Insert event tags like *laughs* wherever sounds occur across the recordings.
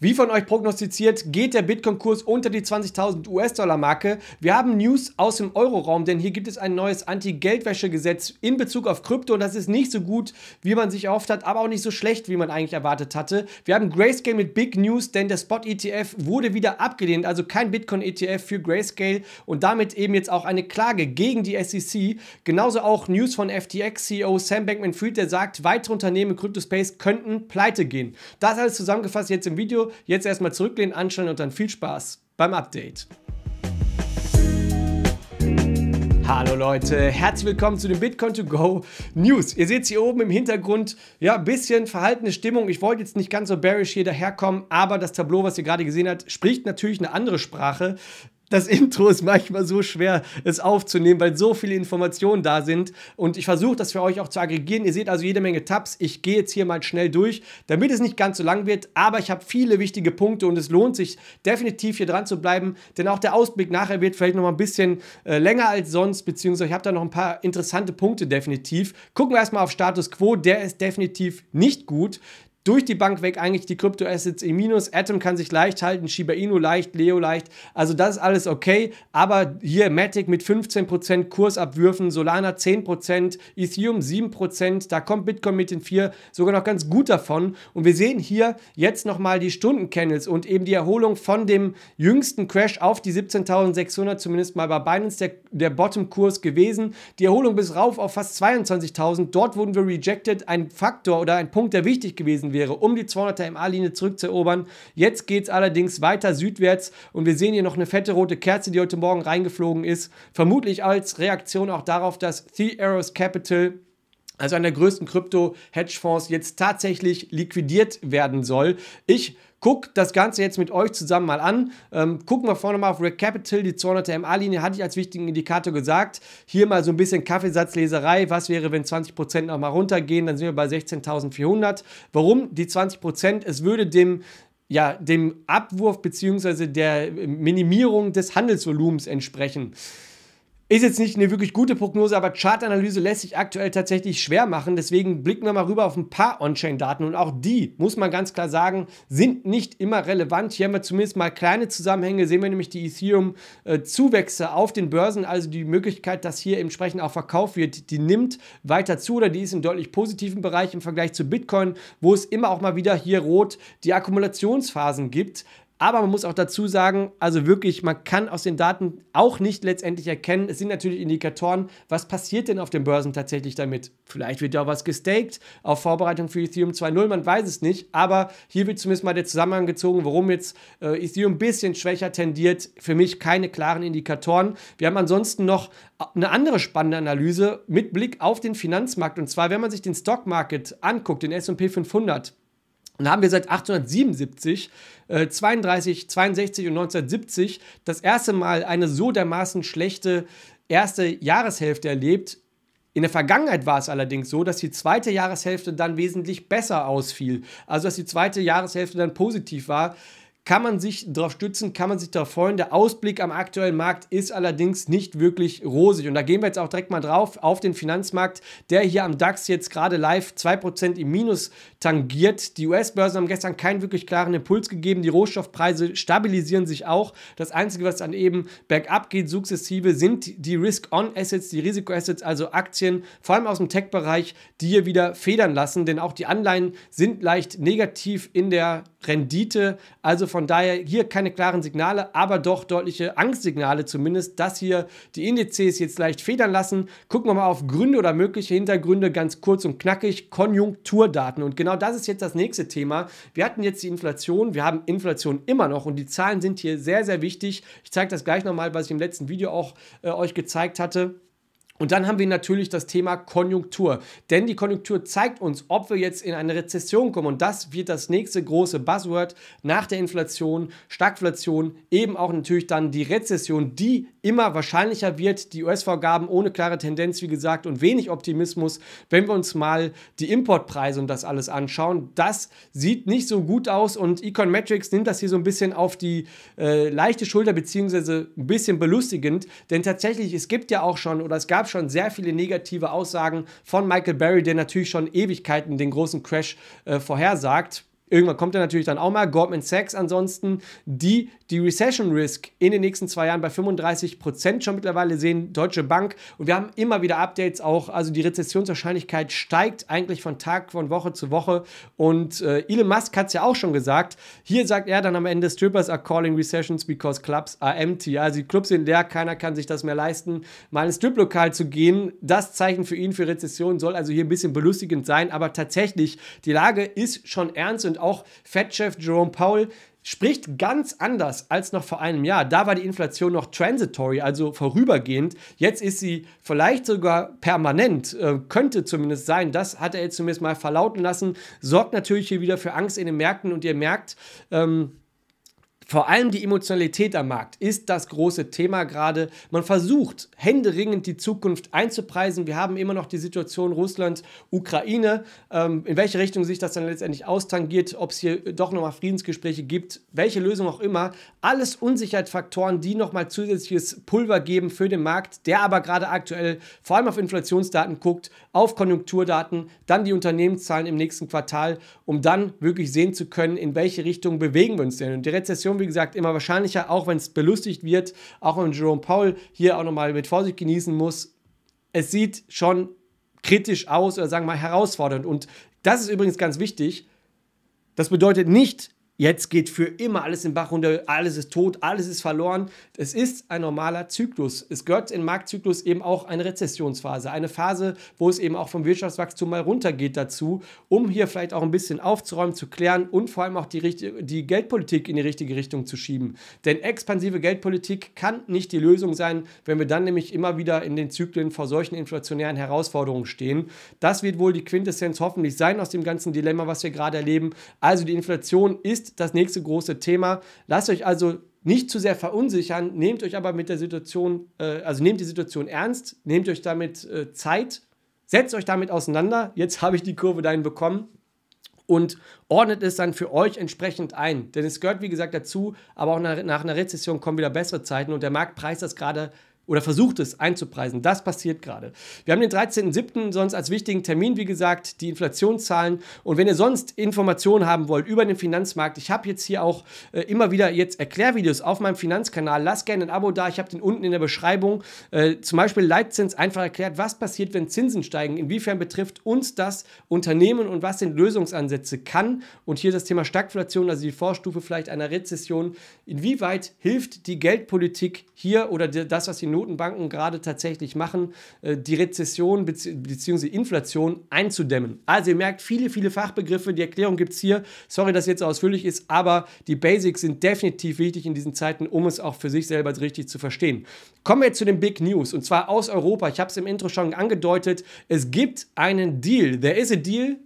Wie von euch prognostiziert, geht der Bitcoin-Kurs unter die 20.000 US-Dollar-Marke. Wir haben News aus dem Euroraum, denn hier gibt es ein neues Anti-Geldwäsche-Gesetz in Bezug auf Krypto und das ist nicht so gut, wie man sich erhofft hat, aber auch nicht so schlecht, wie man eigentlich erwartet hatte. Wir haben Grayscale mit Big News, denn der Spot-ETF wurde wieder abgelehnt, also kein Bitcoin-ETF für Grayscale und damit eben jetzt auch eine Klage gegen die SEC. Genauso auch News von FTX-CEO Sam Bankman-Fried, der sagt, weitere Unternehmen im Crypto-Space könnten pleite gehen. Das alles zusammengefasst jetzt im Video jetzt erstmal zurücklehnen, anschauen und dann viel Spaß beim Update. Hallo Leute, herzlich willkommen zu den Bitcoin to Go News. Ihr seht hier oben im Hintergrund, ja, ein bisschen verhaltene Stimmung. Ich wollte jetzt nicht ganz so bearish hier daherkommen, aber das Tableau, was ihr gerade gesehen habt, spricht natürlich eine andere Sprache das Intro ist manchmal so schwer, es aufzunehmen, weil so viele Informationen da sind. Und ich versuche das für euch auch zu aggregieren. Ihr seht also jede Menge Tabs. Ich gehe jetzt hier mal schnell durch, damit es nicht ganz so lang wird. Aber ich habe viele wichtige Punkte und es lohnt sich definitiv hier dran zu bleiben. Denn auch der Ausblick nachher wird vielleicht noch mal ein bisschen äh, länger als sonst. Beziehungsweise ich habe da noch ein paar interessante Punkte definitiv. Gucken wir erstmal auf Status Quo. Der ist definitiv nicht gut durch die Bank weg eigentlich die Kryptoassets im Minus. Atom kann sich leicht halten, Shiba Inu leicht, Leo leicht. Also das ist alles okay. Aber hier Matic mit 15% Kursabwürfen, Solana 10%, Ethereum 7%. Da kommt Bitcoin mit den 4 sogar noch ganz gut davon. Und wir sehen hier jetzt nochmal die Stundencandles und eben die Erholung von dem jüngsten Crash auf die 17.600, zumindest mal bei Binance der, der Bottom-Kurs gewesen. Die Erholung bis rauf auf fast 22.000. Dort wurden wir rejected. Ein Faktor oder ein Punkt, der wichtig gewesen wäre wäre, um die 200er MA-Linie zurückzuerobern. Jetzt geht es allerdings weiter südwärts und wir sehen hier noch eine fette rote Kerze, die heute Morgen reingeflogen ist. Vermutlich als Reaktion auch darauf, dass The Arrows Capital also einer der größten Krypto-Hedgefonds jetzt tatsächlich liquidiert werden soll. Ich Guckt das Ganze jetzt mit euch zusammen mal an. Ähm, gucken wir vorne mal auf Red Capital, die 200 MA-Linie, hatte ich als wichtigen Indikator gesagt. Hier mal so ein bisschen Kaffeesatzleserei. Was wäre, wenn 20% nochmal runtergehen? Dann sind wir bei 16.400. Warum die 20%? Es würde dem ja, dem Abwurf bzw. der Minimierung des Handelsvolumens entsprechen. Ist jetzt nicht eine wirklich gute Prognose, aber Chartanalyse lässt sich aktuell tatsächlich schwer machen. Deswegen blicken wir mal rüber auf ein paar On-Chain-Daten und auch die, muss man ganz klar sagen, sind nicht immer relevant. Hier haben wir zumindest mal kleine Zusammenhänge, sehen wir nämlich die Ethereum-Zuwächse auf den Börsen, also die Möglichkeit, dass hier entsprechend auch verkauft wird, die nimmt weiter zu oder die ist im deutlich positiven Bereich im Vergleich zu Bitcoin, wo es immer auch mal wieder hier rot die Akkumulationsphasen gibt. Aber man muss auch dazu sagen, also wirklich, man kann aus den Daten auch nicht letztendlich erkennen, es sind natürlich Indikatoren, was passiert denn auf den Börsen tatsächlich damit? Vielleicht wird ja auch was gestaked auf Vorbereitung für Ethereum 2.0, man weiß es nicht, aber hier wird zumindest mal der Zusammenhang gezogen, warum jetzt äh, Ethereum ein bisschen schwächer tendiert. Für mich keine klaren Indikatoren. Wir haben ansonsten noch äh, eine andere spannende Analyse mit Blick auf den Finanzmarkt und zwar, wenn man sich den Stock anguckt, den S&P 500, und da haben wir seit 1877, äh, 32, 62 und 1970 das erste Mal eine so dermaßen schlechte erste Jahreshälfte erlebt. In der Vergangenheit war es allerdings so, dass die zweite Jahreshälfte dann wesentlich besser ausfiel. Also dass die zweite Jahreshälfte dann positiv war kann man sich darauf stützen, kann man sich darauf freuen. Der Ausblick am aktuellen Markt ist allerdings nicht wirklich rosig. Und da gehen wir jetzt auch direkt mal drauf auf den Finanzmarkt, der hier am DAX jetzt gerade live 2% im Minus tangiert. Die US-Börsen haben gestern keinen wirklich klaren Impuls gegeben. Die Rohstoffpreise stabilisieren sich auch. Das Einzige, was dann eben bergab geht, sukzessive, sind die Risk-On-Assets, die Risiko-Assets, also Aktien, vor allem aus dem Tech-Bereich, die hier wieder federn lassen. Denn auch die Anleihen sind leicht negativ in der Rendite. Also von daher hier keine klaren Signale, aber doch deutliche Angstsignale zumindest, dass hier die Indizes jetzt leicht federn lassen. Gucken wir mal auf Gründe oder mögliche Hintergründe ganz kurz und knackig. Konjunkturdaten. Und genau das ist jetzt das nächste Thema. Wir hatten jetzt die Inflation. Wir haben Inflation immer noch und die Zahlen sind hier sehr, sehr wichtig. Ich zeige das gleich nochmal, was ich im letzten Video auch äh, euch gezeigt hatte. Und dann haben wir natürlich das Thema Konjunktur. Denn die Konjunktur zeigt uns, ob wir jetzt in eine Rezession kommen. Und das wird das nächste große Buzzword nach der Inflation, Stagflation, eben auch natürlich dann die Rezession, die immer wahrscheinlicher wird. Die US-Vorgaben ohne klare Tendenz, wie gesagt, und wenig Optimismus. Wenn wir uns mal die Importpreise und das alles anschauen, das sieht nicht so gut aus. Und Econmetrics nimmt das hier so ein bisschen auf die äh, leichte Schulter, beziehungsweise ein bisschen belustigend. Denn tatsächlich, es gibt ja auch schon oder es gab schon sehr viele negative Aussagen von Michael Barry, der natürlich schon Ewigkeiten den großen Crash äh, vorhersagt. Irgendwann kommt er natürlich dann auch mal. Goldman Sachs ansonsten, die die Recession Risk in den nächsten zwei Jahren bei 35 Prozent schon mittlerweile sehen, Deutsche Bank. Und wir haben immer wieder Updates auch. Also die Rezessionswahrscheinlichkeit steigt eigentlich von Tag, von Woche zu Woche. Und äh, Elon Musk hat es ja auch schon gesagt. Hier sagt er dann am Ende: Strippers are calling recessions because clubs are empty. Also die Clubs sind leer, keiner kann sich das mehr leisten, mal ins Striplokal zu gehen. Das Zeichen für ihn für Rezession soll also hier ein bisschen belustigend sein. Aber tatsächlich, die Lage ist schon ernst und auch Fed-Chef Jerome Powell spricht ganz anders als noch vor einem Jahr. Da war die Inflation noch transitory, also vorübergehend. Jetzt ist sie vielleicht sogar permanent, äh, könnte zumindest sein. Das hat er jetzt zumindest mal verlauten lassen. Sorgt natürlich hier wieder für Angst in den Märkten und ihr merkt, ähm, vor allem die Emotionalität am Markt ist das große Thema gerade. Man versucht händeringend die Zukunft einzupreisen. Wir haben immer noch die Situation Russland, Ukraine, ähm, in welche Richtung sich das dann letztendlich austangiert, ob es hier doch nochmal Friedensgespräche gibt, welche Lösung auch immer. Alles Unsicherheitsfaktoren, die nochmal zusätzliches Pulver geben für den Markt, der aber gerade aktuell vor allem auf Inflationsdaten guckt, auf Konjunkturdaten, dann die Unternehmenszahlen im nächsten Quartal, um dann wirklich sehen zu können, in welche Richtung bewegen wir uns denn. Und die Rezession wie gesagt, immer wahrscheinlicher, auch wenn es belustigt wird, auch wenn Jerome Powell hier auch nochmal mit Vorsicht genießen muss. Es sieht schon kritisch aus oder sagen wir mal herausfordernd. Und das ist übrigens ganz wichtig. Das bedeutet nicht, jetzt geht für immer alles im Bach runter, alles ist tot, alles ist verloren. Es ist ein normaler Zyklus. Es gehört in Marktzyklus eben auch eine Rezessionsphase, eine Phase, wo es eben auch vom Wirtschaftswachstum mal runtergeht dazu, um hier vielleicht auch ein bisschen aufzuräumen, zu klären und vor allem auch die, die Geldpolitik in die richtige Richtung zu schieben. Denn expansive Geldpolitik kann nicht die Lösung sein, wenn wir dann nämlich immer wieder in den Zyklen vor solchen inflationären Herausforderungen stehen. Das wird wohl die Quintessenz hoffentlich sein aus dem ganzen Dilemma, was wir gerade erleben. Also die Inflation ist das nächste große Thema. Lasst euch also nicht zu sehr verunsichern, nehmt euch aber mit der Situation, äh, also nehmt die Situation ernst, nehmt euch damit äh, Zeit, setzt euch damit auseinander. Jetzt habe ich die Kurve dahin bekommen und ordnet es dann für euch entsprechend ein. Denn es gehört, wie gesagt, dazu, aber auch nach, nach einer Rezession kommen wieder bessere Zeiten und der Markt preist das gerade oder versucht es einzupreisen. Das passiert gerade. Wir haben den 13.07. sonst als wichtigen Termin, wie gesagt, die Inflationszahlen. Und wenn ihr sonst Informationen haben wollt über den Finanzmarkt, ich habe jetzt hier auch äh, immer wieder jetzt Erklärvideos auf meinem Finanzkanal. Lasst gerne ein Abo da. Ich habe den unten in der Beschreibung. Äh, zum Beispiel Leitzins einfach erklärt, was passiert, wenn Zinsen steigen. Inwiefern betrifft uns das Unternehmen und was sind Lösungsansätze kann. Und hier das Thema Stagflation, also die Vorstufe vielleicht einer Rezession. Inwieweit hilft die Geldpolitik hier oder das, was sie nur Notenbanken gerade tatsächlich machen, äh, die Rezession bzw. Inflation einzudämmen. Also ihr merkt viele, viele Fachbegriffe, die Erklärung gibt es hier. Sorry, dass jetzt ausführlich ist, aber die Basics sind definitiv wichtig in diesen Zeiten, um es auch für sich selber richtig zu verstehen. Kommen wir jetzt zu den Big News und zwar aus Europa. Ich habe es im Intro schon angedeutet. Es gibt einen Deal. There is a deal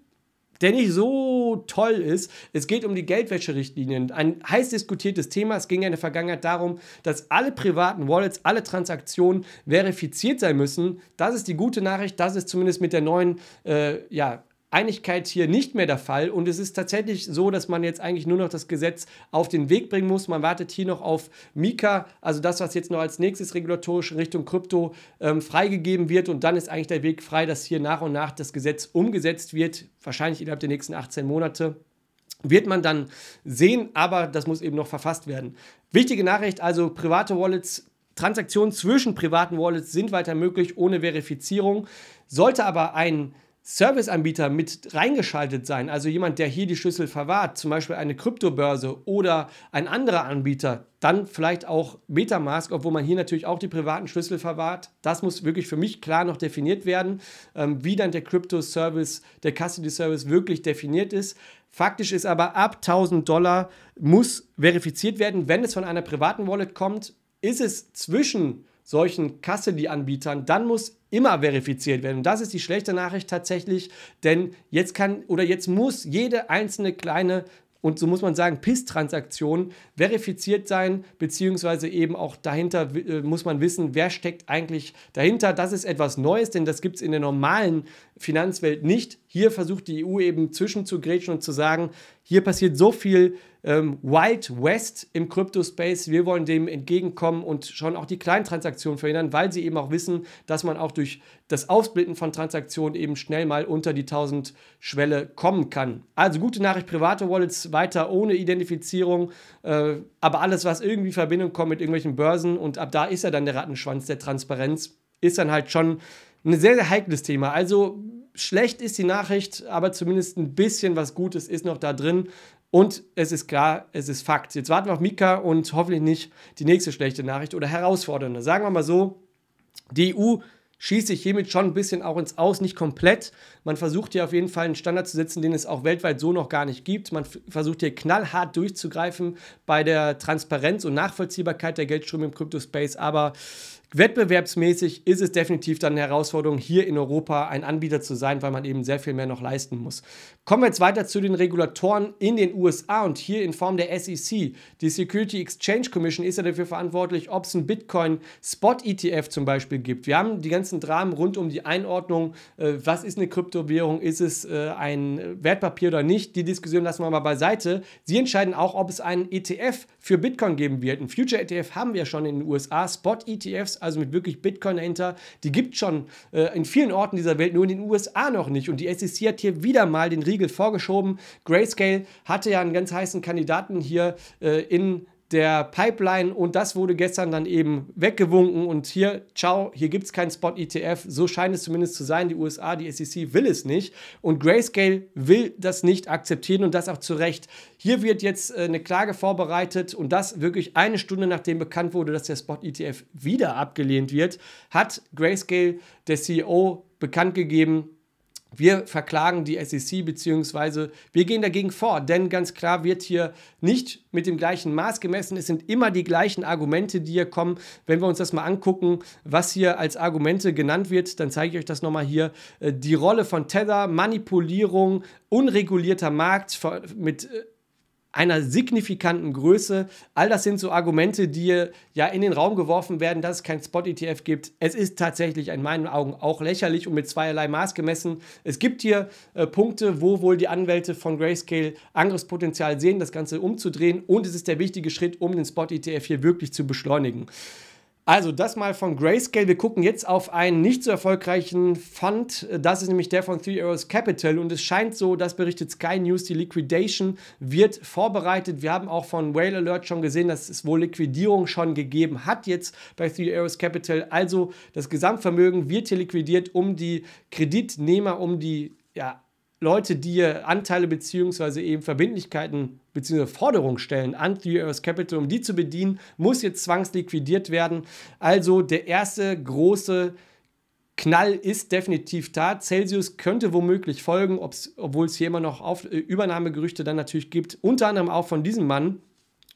der nicht so toll ist. Es geht um die Geldwäscherichtlinien. Ein heiß diskutiertes Thema. Es ging ja in der Vergangenheit darum, dass alle privaten Wallets, alle Transaktionen verifiziert sein müssen. Das ist die gute Nachricht. Das ist zumindest mit der neuen äh, ja, Einigkeit hier nicht mehr der Fall. Und es ist tatsächlich so, dass man jetzt eigentlich nur noch das Gesetz auf den Weg bringen muss. Man wartet hier noch auf Mika, also das, was jetzt noch als nächstes regulatorisch in Richtung Krypto ähm, freigegeben wird. Und dann ist eigentlich der Weg frei, dass hier nach und nach das Gesetz umgesetzt wird, wahrscheinlich innerhalb der nächsten 18 Monate. Wird man dann sehen, aber das muss eben noch verfasst werden. Wichtige Nachricht, also private Wallets Transaktionen zwischen privaten Wallets sind weiter möglich ohne Verifizierung. Sollte aber ein Serviceanbieter mit reingeschaltet sein, also jemand, der hier die Schlüssel verwahrt, zum Beispiel eine Kryptobörse oder ein anderer Anbieter, dann vielleicht auch Metamask, obwohl man hier natürlich auch die privaten Schlüssel verwahrt. Das muss wirklich für mich klar noch definiert werden, ähm, wie dann der Crypto-Service, der Custody-Service wirklich definiert ist. Faktisch ist aber ab 1000 Dollar muss verifiziert werden, wenn es von einer privaten Wallet kommt. Ist es zwischen solchen Kasseli-Anbietern, dann muss immer verifiziert werden. Und das ist die schlechte Nachricht tatsächlich, denn jetzt kann oder jetzt muss jede einzelne kleine und so muss man sagen, pis transaktion verifiziert sein, beziehungsweise eben auch dahinter äh, muss man wissen, wer steckt eigentlich dahinter. Das ist etwas Neues, denn das gibt es in der normalen Finanzwelt nicht. Hier versucht die EU eben zwischenzugrätschen und zu sagen, hier passiert so viel ähm, Wild West im Kryptospace, wir wollen dem entgegenkommen und schon auch die Kleintransaktionen verhindern, weil sie eben auch wissen, dass man auch durch das Aufsplitten von Transaktionen eben schnell mal unter die 1000-Schwelle kommen kann. Also gute Nachricht, private Wallets weiter ohne Identifizierung, äh, aber alles, was irgendwie in Verbindung kommt mit irgendwelchen Börsen und ab da ist ja dann der Rattenschwanz der Transparenz, ist dann halt schon ein sehr, sehr heikles Thema. Also Schlecht ist die Nachricht, aber zumindest ein bisschen was Gutes ist noch da drin. Und es ist klar, es ist Fakt. Jetzt warten wir auf Mika und hoffentlich nicht die nächste schlechte Nachricht oder herausfordernde. Sagen wir mal so, die EU schießt sich hiermit schon ein bisschen auch ins Aus, nicht komplett, man versucht hier auf jeden Fall einen Standard zu setzen, den es auch weltweit so noch gar nicht gibt. Man versucht hier knallhart durchzugreifen bei der Transparenz und Nachvollziehbarkeit der Geldströme im Crypto-Space, aber Wettbewerbsmäßig ist es definitiv dann eine Herausforderung, hier in Europa ein Anbieter zu sein, weil man eben sehr viel mehr noch leisten muss. Kommen wir jetzt weiter zu den Regulatoren in den USA und hier in Form der SEC. Die Security Exchange Commission ist ja dafür verantwortlich, ob es einen Bitcoin-Spot-ETF zum Beispiel gibt. Wir haben die ganzen Dramen rund um die Einordnung, äh, was ist eine Krypto Kryptowährung, ist es äh, ein Wertpapier oder nicht, die Diskussion lassen wir mal beiseite. Sie entscheiden auch, ob es einen ETF für Bitcoin geben wird. Ein Future ETF haben wir schon in den USA, Spot ETFs, also mit wirklich Bitcoin dahinter, die gibt es schon äh, in vielen Orten dieser Welt, nur in den USA noch nicht. Und die SEC hat hier wieder mal den Riegel vorgeschoben. Grayscale hatte ja einen ganz heißen Kandidaten hier äh, in der Pipeline und das wurde gestern dann eben weggewunken und hier, ciao, hier gibt es kein Spot-ETF, so scheint es zumindest zu sein, die USA, die SEC will es nicht und Grayscale will das nicht akzeptieren und das auch zu Recht. Hier wird jetzt äh, eine Klage vorbereitet und das wirklich eine Stunde nachdem bekannt wurde, dass der Spot-ETF wieder abgelehnt wird, hat Grayscale, der CEO, bekannt gegeben, wir verklagen die SEC beziehungsweise wir gehen dagegen vor, denn ganz klar wird hier nicht mit dem gleichen Maß gemessen. Es sind immer die gleichen Argumente, die hier kommen. Wenn wir uns das mal angucken, was hier als Argumente genannt wird, dann zeige ich euch das nochmal hier. Äh, die Rolle von Tether, Manipulierung, unregulierter Markt mit äh, einer signifikanten Größe. All das sind so Argumente, die ja in den Raum geworfen werden, dass es kein Spot-ETF gibt. Es ist tatsächlich in meinen Augen auch lächerlich und mit zweierlei Maß gemessen. Es gibt hier äh, Punkte, wo wohl die Anwälte von Grayscale Angriffspotenzial sehen, das Ganze umzudrehen. Und es ist der wichtige Schritt, um den Spot-ETF hier wirklich zu beschleunigen. Also das mal von Grayscale. Wir gucken jetzt auf einen nicht so erfolgreichen Fund. Das ist nämlich der von Three Arrows Capital. Und es scheint so, das berichtet Sky News, die Liquidation wird vorbereitet. Wir haben auch von Whale Alert schon gesehen, dass es wohl Liquidierung schon gegeben hat jetzt bei Three Arrows Capital. Also das Gesamtvermögen wird hier liquidiert, um die Kreditnehmer, um die ja, Leute, die Anteile bzw. eben Verbindlichkeiten beziehungsweise Forderung stellen an Theoreus Capital, um die zu bedienen, muss jetzt zwangsliquidiert werden. Also der erste große Knall ist definitiv da. Celsius könnte womöglich folgen, obwohl es hier immer noch Auf äh, Übernahmegerüchte dann natürlich gibt, unter anderem auch von diesem Mann.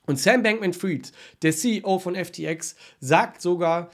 Und Sam Bankman-Fried, der CEO von FTX, sagt sogar,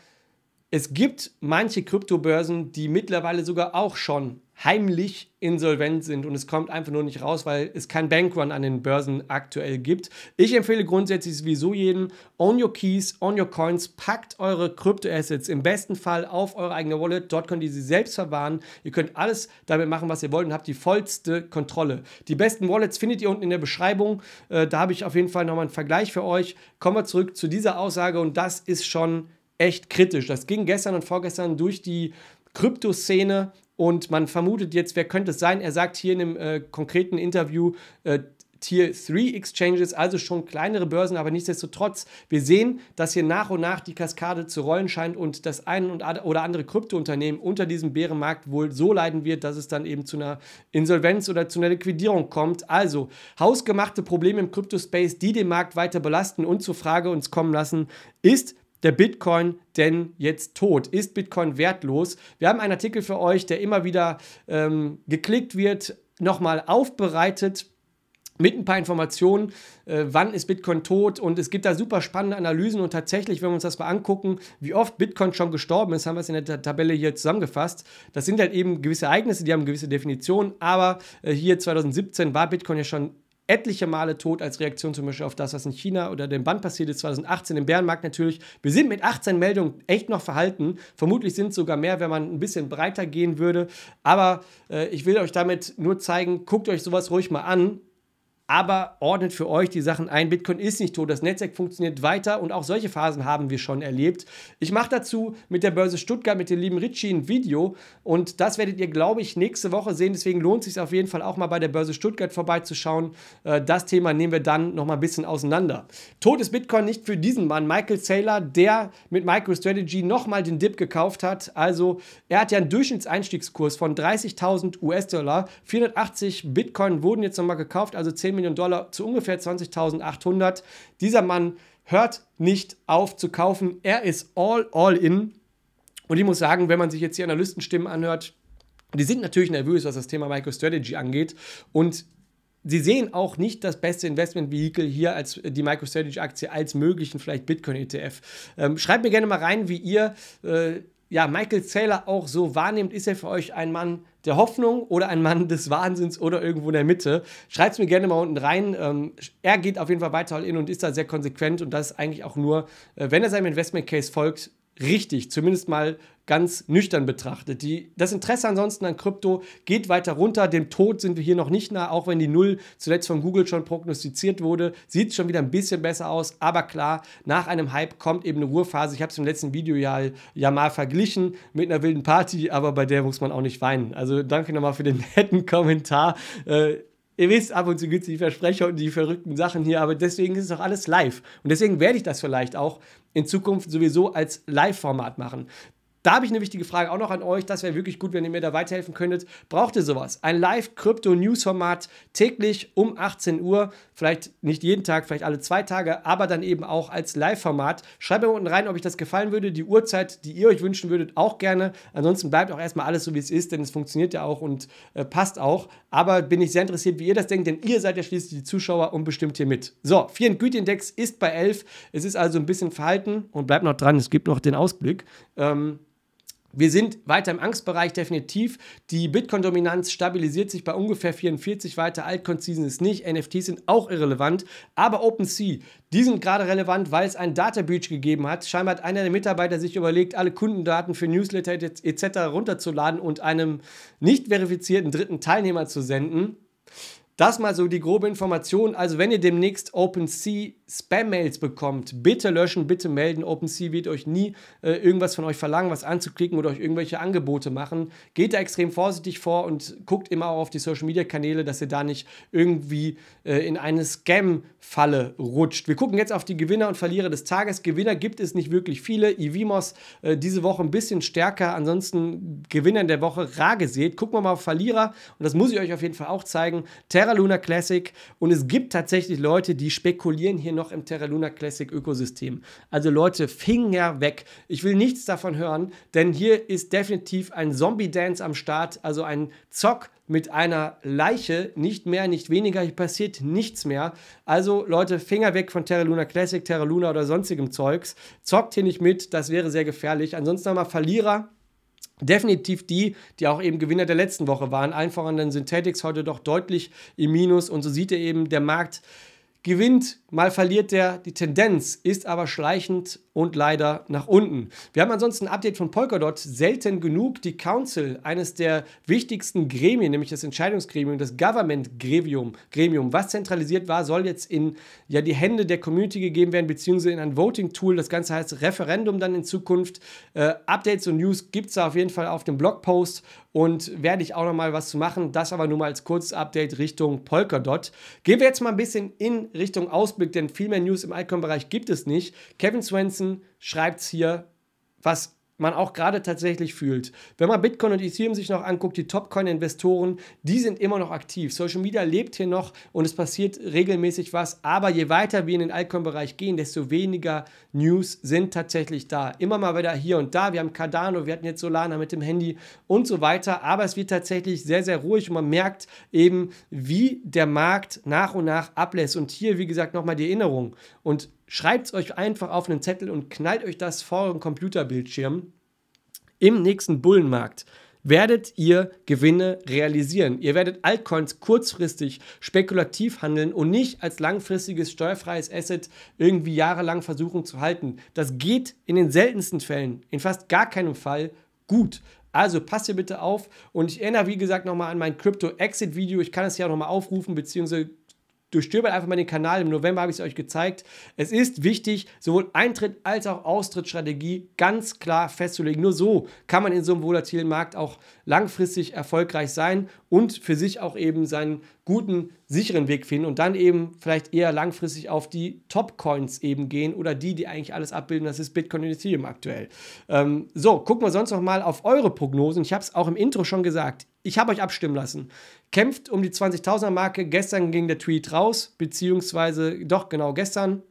es gibt manche Kryptobörsen, die mittlerweile sogar auch schon heimlich insolvent sind und es kommt einfach nur nicht raus, weil es kein Bankrun an den Börsen aktuell gibt. Ich empfehle grundsätzlich sowieso jeden, own your keys, own your coins, packt eure Kryptoassets im besten Fall auf eure eigene Wallet, dort könnt ihr sie selbst verwahren, ihr könnt alles damit machen, was ihr wollt und habt die vollste Kontrolle. Die besten Wallets findet ihr unten in der Beschreibung, äh, da habe ich auf jeden Fall nochmal einen Vergleich für euch. Kommen wir zurück zu dieser Aussage und das ist schon echt kritisch. Das ging gestern und vorgestern durch die Kryptoszene und man vermutet jetzt, wer könnte es sein? Er sagt hier in einem äh, konkreten Interview, äh, Tier 3 Exchanges, also schon kleinere Börsen, aber nichtsdestotrotz, wir sehen, dass hier nach und nach die Kaskade zu rollen scheint und das ein oder andere Kryptounternehmen unter diesem Bärenmarkt wohl so leiden wird, dass es dann eben zu einer Insolvenz oder zu einer Liquidierung kommt. Also hausgemachte Probleme im Kryptospace, die den Markt weiter belasten und zur Frage uns kommen lassen, ist der Bitcoin denn jetzt tot? Ist Bitcoin wertlos? Wir haben einen Artikel für euch, der immer wieder ähm, geklickt wird, nochmal aufbereitet mit ein paar Informationen, äh, wann ist Bitcoin tot und es gibt da super spannende Analysen und tatsächlich, wenn wir uns das mal angucken, wie oft Bitcoin schon gestorben ist, haben wir es in der Tabelle hier zusammengefasst. Das sind halt eben gewisse Ereignisse, die haben gewisse Definitionen, aber äh, hier 2017 war Bitcoin ja schon etliche Male tot als Reaktion zum Beispiel auf das, was in China oder dem Band passiert ist 2018 im Bärenmarkt natürlich. Wir sind mit 18 Meldungen echt noch verhalten. Vermutlich sind es sogar mehr, wenn man ein bisschen breiter gehen würde. Aber äh, ich will euch damit nur zeigen, guckt euch sowas ruhig mal an aber ordnet für euch die Sachen ein. Bitcoin ist nicht tot, das Netzwerk funktioniert weiter und auch solche Phasen haben wir schon erlebt. Ich mache dazu mit der Börse Stuttgart, mit dem lieben Ritchie ein Video und das werdet ihr, glaube ich, nächste Woche sehen. Deswegen lohnt es sich auf jeden Fall auch mal bei der Börse Stuttgart vorbeizuschauen. Äh, das Thema nehmen wir dann nochmal ein bisschen auseinander. Tot ist Bitcoin nicht für diesen Mann, Michael Saylor, der mit MicroStrategy nochmal den Dip gekauft hat. Also er hat ja einen Durchschnittseinstiegskurs von 30.000 US-Dollar. 480 Bitcoin wurden jetzt nochmal gekauft, also 10 Millionen Millionen Dollar zu ungefähr 20.800. Dieser Mann hört nicht auf zu kaufen. Er ist all, all in. Und ich muss sagen, wenn man sich jetzt die Analystenstimmen anhört, die sind natürlich nervös, was das Thema MicroStrategy angeht. Und Sie sehen auch nicht das beste Investment-Vehikel hier als äh, die MicroStrategy-Aktie als möglichen vielleicht Bitcoin-ETF. Ähm, schreibt mir gerne mal rein, wie ihr äh, ja, Michael Saylor auch so wahrnimmt, ist er für euch ein Mann der Hoffnung oder ein Mann des Wahnsinns oder irgendwo in der Mitte? Schreibt es mir gerne mal unten rein. Ähm, er geht auf jeden Fall weiter in und ist da sehr konsequent und das eigentlich auch nur, äh, wenn er seinem Investment Case folgt, richtig, zumindest mal ganz nüchtern betrachtet. Die, das Interesse ansonsten an Krypto geht weiter runter. Dem Tod sind wir hier noch nicht nah, auch wenn die Null zuletzt von Google schon prognostiziert wurde. Sieht es schon wieder ein bisschen besser aus, aber klar, nach einem Hype kommt eben eine Ruhephase. Ich habe es im letzten Video ja, ja mal verglichen mit einer wilden Party, aber bei der muss man auch nicht weinen. Also danke nochmal für den *laughs* netten Kommentar. Äh, ihr wisst, ab und zu gibt es die Versprecher und die verrückten Sachen hier, aber deswegen ist es auch alles live. Und deswegen werde ich das vielleicht auch in Zukunft sowieso als Live-Format machen. Da habe ich eine wichtige Frage auch noch an euch. Das wäre wirklich gut, wenn ihr mir da weiterhelfen könntet. Braucht ihr sowas? Ein Live-Krypto-News-Format täglich um 18 Uhr. Vielleicht nicht jeden Tag, vielleicht alle zwei Tage, aber dann eben auch als Live-Format. Schreibt mir unten rein, ob euch das gefallen würde. Die Uhrzeit, die ihr euch wünschen würdet, auch gerne. Ansonsten bleibt auch erstmal alles so, wie es ist, denn es funktioniert ja auch und äh, passt auch. Aber bin ich sehr interessiert, wie ihr das denkt, denn ihr seid ja schließlich die Zuschauer und bestimmt hier mit. So, 4 Güteindex ist bei 11. Es ist also ein bisschen verhalten und bleibt noch dran. Es gibt noch den Ausblick. Ähm, wir sind weiter im Angstbereich definitiv. Die Bitcoin-Dominanz stabilisiert sich bei ungefähr 44 weiter. Altcoins sind es nicht. NFTs sind auch irrelevant. Aber OpenSea, die sind gerade relevant, weil es einen Data Breach gegeben hat. Scheinbar hat einer der Mitarbeiter sich überlegt, alle Kundendaten für Newsletter etc. runterzuladen und einem nicht verifizierten dritten Teilnehmer zu senden. Das mal so die grobe Information. Also wenn ihr demnächst OpenSea Spam-Mails bekommt, bitte löschen, bitte melden. OpenSea wird euch nie äh, irgendwas von euch verlangen, was anzuklicken oder euch irgendwelche Angebote machen. Geht da extrem vorsichtig vor und guckt immer auch auf die Social-Media-Kanäle, dass ihr da nicht irgendwie äh, in eine Scam-Falle rutscht. Wir gucken jetzt auf die Gewinner und Verlierer des Tages. Gewinner gibt es nicht wirklich viele. Ivimos äh, diese Woche ein bisschen stärker. Ansonsten Gewinner in der Woche rar gesät. Gucken wir mal auf Verlierer und das muss ich euch auf jeden Fall auch zeigen. Tab Terra Luna Classic und es gibt tatsächlich Leute, die spekulieren hier noch im Terra Luna Classic Ökosystem. Also Leute, Finger weg. Ich will nichts davon hören, denn hier ist definitiv ein Zombie Dance am Start, also ein Zock mit einer Leiche, nicht mehr, nicht weniger, hier passiert nichts mehr. Also Leute, Finger weg von Terra Luna Classic, Terra Luna oder sonstigem Zeugs. Zockt hier nicht mit, das wäre sehr gefährlich. Ansonsten nochmal Verlierer definitiv die, die auch eben Gewinner der letzten Woche waren. Allen voran dann Synthetics heute doch deutlich im Minus. Und so sieht er eben, der Markt gewinnt, mal verliert der. Die Tendenz ist aber schleichend und leider nach unten. Wir haben ansonsten ein Update von Polkadot. Selten genug die Council, eines der wichtigsten Gremien, nämlich das Entscheidungsgremium, das Government Gremium, Gremium was zentralisiert war, soll jetzt in ja, die Hände der Community gegeben werden, beziehungsweise in ein Voting-Tool. Das Ganze heißt Referendum dann in Zukunft. Äh, Updates und News gibt es auf jeden Fall auf dem Blogpost und werde ich auch nochmal was zu machen. Das aber nur mal als kurzes Update Richtung Polkadot. Gehen wir jetzt mal ein bisschen in Richtung Ausblick, denn viel mehr News im Icon-Bereich gibt es nicht. Kevin Swenson schreibt es hier, was man auch gerade tatsächlich fühlt. Wenn man Bitcoin und Ethereum sich noch anguckt, die Topcoin-Investoren, die sind immer noch aktiv. Social Media lebt hier noch und es passiert regelmäßig was. Aber je weiter wir in den Altcoin-Bereich gehen, desto weniger News sind tatsächlich da. Immer mal wieder hier und da. Wir haben Cardano, wir hatten jetzt Solana mit dem Handy und so weiter. Aber es wird tatsächlich sehr, sehr ruhig und man merkt eben, wie der Markt nach und nach ablässt. Und hier, wie gesagt, nochmal die Erinnerung. Und Schreibt es euch einfach auf einen Zettel und knallt euch das vor euren Computerbildschirm. Im nächsten Bullenmarkt werdet ihr Gewinne realisieren. Ihr werdet Altcoins kurzfristig spekulativ handeln und nicht als langfristiges steuerfreies Asset irgendwie jahrelang versuchen zu halten. Das geht in den seltensten Fällen, in fast gar keinem Fall gut. Also passt hier bitte auf und ich erinnere wie gesagt nochmal an mein Crypto Exit Video. Ich kann es ja nochmal aufrufen, beziehungsweise durchstöbert einfach mal den Kanal. Im November habe ich es euch gezeigt. Es ist wichtig, sowohl Eintritt als auch Austrittsstrategie ganz klar festzulegen. Nur so kann man in so einem volatilen Markt auch langfristig erfolgreich sein und für sich auch eben seinen guten, sicheren Weg finden und dann eben vielleicht eher langfristig auf die Top-Coins eben gehen oder die, die eigentlich alles abbilden. Das ist Bitcoin und Ethereum aktuell. Ähm, so, gucken wir sonst noch mal auf eure Prognosen. Ich habe es auch im Intro schon gesagt. Ich habe euch abstimmen lassen. Kämpft um die 20.000er-Marke. Gestern ging der Tweet raus, beziehungsweise doch genau gestern.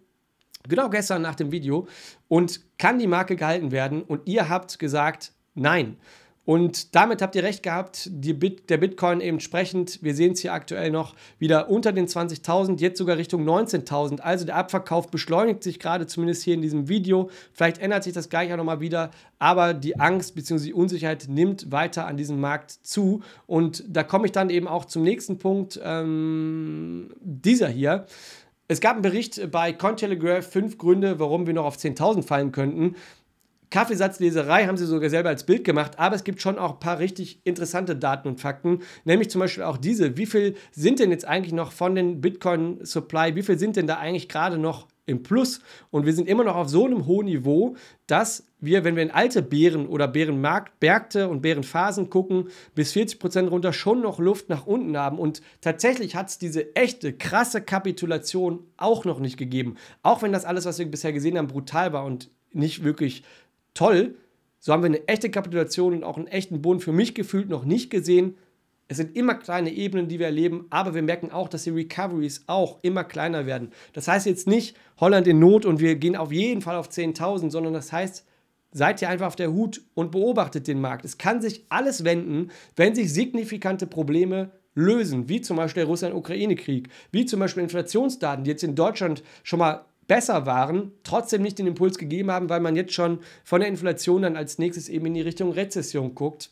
Genau gestern nach dem Video. Und kann die Marke gehalten werden? Und ihr habt gesagt, nein. Und damit habt ihr recht gehabt, Bit, der Bitcoin entsprechend, wir sehen es hier aktuell noch, wieder unter den 20.000, jetzt sogar Richtung 19.000. Also der Abverkauf beschleunigt sich gerade, zumindest hier in diesem Video. Vielleicht ändert sich das gleich auch nochmal wieder, aber die Angst bzw. die Unsicherheit nimmt weiter an diesem Markt zu. Und da komme ich dann eben auch zum nächsten Punkt, ähm, dieser hier. Es gab einen Bericht bei Cointelegraph, fünf Gründe, warum wir noch auf 10.000 fallen könnten. Kaffeesatzleserei haben sie sogar selber als Bild gemacht, aber es gibt schon auch ein paar richtig interessante Daten und Fakten, nämlich zum Beispiel auch diese. Wie viel sind denn jetzt eigentlich noch von den Bitcoin Supply, wie viel sind denn da eigentlich gerade noch im Plus? Und wir sind immer noch auf so einem hohen Niveau, dass wir, wenn wir in alte Bären oder Bärenmärkte und Bärenphasen gucken, bis 40% Prozent runter schon noch Luft nach unten haben. Und tatsächlich hat es diese echte, krasse Kapitulation auch noch nicht gegeben. Auch wenn das alles, was wir bisher gesehen haben, brutal war und nicht wirklich toll. So haben wir eine echte Kapitulation und auch einen echten Bund für mich gefühlt noch nicht gesehen. Es sind immer kleine Ebenen, die wir erleben, aber wir merken auch, dass die Recoveries auch immer kleiner werden. Das heißt jetzt nicht Holland in Not und wir gehen auf jeden Fall auf 10.000, sondern das heißt, seid ihr einfach auf der Hut und beobachtet den Markt. Es kann sich alles wenden, wenn sich signifikante Probleme lösen, wie zum Beispiel der Russland-Ukraine-Krieg, wie zum Beispiel Inflationsdaten, die jetzt in Deutschland schon mal besser waren, trotzdem nicht den Impuls gegeben haben, weil man jetzt schon von der Inflation dann als nächstes eben in die Richtung Rezession guckt.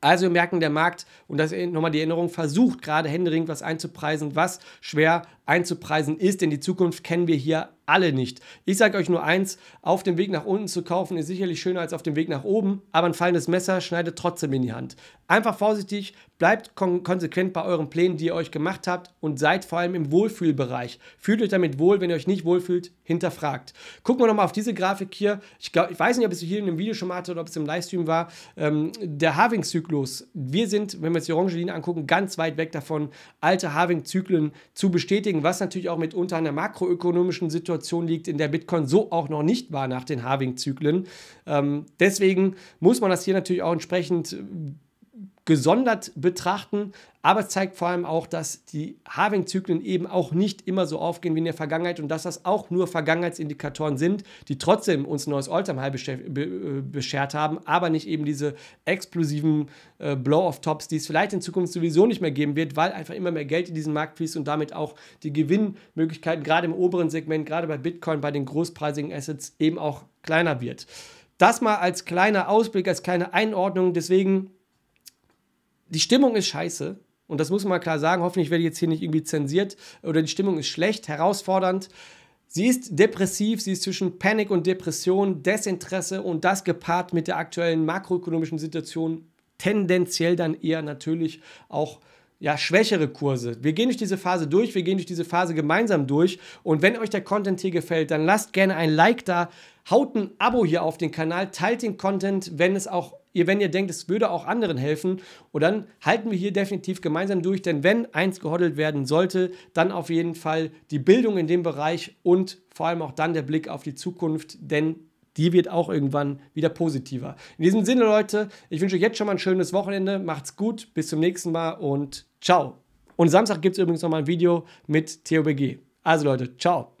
Also wir merken, der Markt, und das nochmal die Erinnerung, versucht gerade händeringend was einzupreisen, was schwer einzupreisen ist, denn die Zukunft kennen wir hier alle nicht. Ich sage euch nur eins, auf dem Weg nach unten zu kaufen ist sicherlich schöner als auf dem Weg nach oben, aber ein fallendes Messer schneidet trotzdem in die Hand. Einfach vorsichtig, bleibt kon konsequent bei euren Plänen, die ihr euch gemacht habt und seid vor allem im Wohlfühlbereich. Fühlt euch damit wohl, wenn ihr euch nicht wohlfühlt, hinterfragt. Gucken wir nochmal auf diese Grafik hier. Ich, glaub, ich weiß nicht, ob es hier in dem Video schon mal hatte oder ob es im Livestream war. Ähm, der Harving-Zyklus. Wir sind, wenn wir uns die orange Linie angucken, ganz weit weg davon, alte Harving-Zyklen zu bestätigen bestätigen, was natürlich auch mitunter an der makroökonomischen Situation liegt, in der Bitcoin so auch noch nicht war nach den Harving-Zyklen. Ähm, deswegen muss man das hier natürlich auch entsprechend gesondert betrachten. Aber es zeigt vor allem auch, dass die having zyklen eben auch nicht immer so aufgehen wie in der Vergangenheit und dass das auch nur Vergangenheitsindikatoren sind, die trotzdem uns neues All-Time-High äh, beschert haben, aber nicht eben diese explosiven äh, Blow-off-Tops, die es vielleicht in Zukunft sowieso nicht mehr geben wird, weil einfach immer mehr Geld in diesen Markt fließt und damit auch die Gewinnmöglichkeiten gerade im oberen Segment, gerade bei Bitcoin, bei den großpreisigen Assets eben auch kleiner wird. Das mal als kleiner Ausblick, als kleine Einordnung. Deswegen die Stimmung ist scheiße. Und das muss man klar sagen. Hoffentlich werde ich jetzt hier nicht irgendwie zensiert oder die Stimmung ist schlecht, herausfordernd. Sie ist depressiv, sie ist zwischen Panik und Depression, Desinteresse und das gepaart mit der aktuellen makroökonomischen Situation tendenziell dann eher natürlich auch ja, schwächere Kurse. Wir gehen durch diese Phase durch, wir gehen durch diese Phase gemeinsam durch. Und wenn euch der Content hier gefällt, dann lasst gerne ein Like da, haut ein Abo hier auf den Kanal, teilt den Content, wenn es auch ihr, wenn ihr denkt, es würde auch anderen helfen. Und dann halten wir hier definitiv gemeinsam durch, denn wenn eins gehoddelt werden sollte, dann auf jeden Fall die Bildung in dem Bereich und vor allem auch dann der Blick auf die Zukunft, denn die wird auch irgendwann wieder positiver. In diesem Sinne, Leute, ich wünsche euch jetzt schon mal ein schönes Wochenende. Macht's gut, bis zum nächsten Mal und ciao. Und Samstag gibt es übrigens nochmal ein Video mit TOBG. Also Leute, ciao.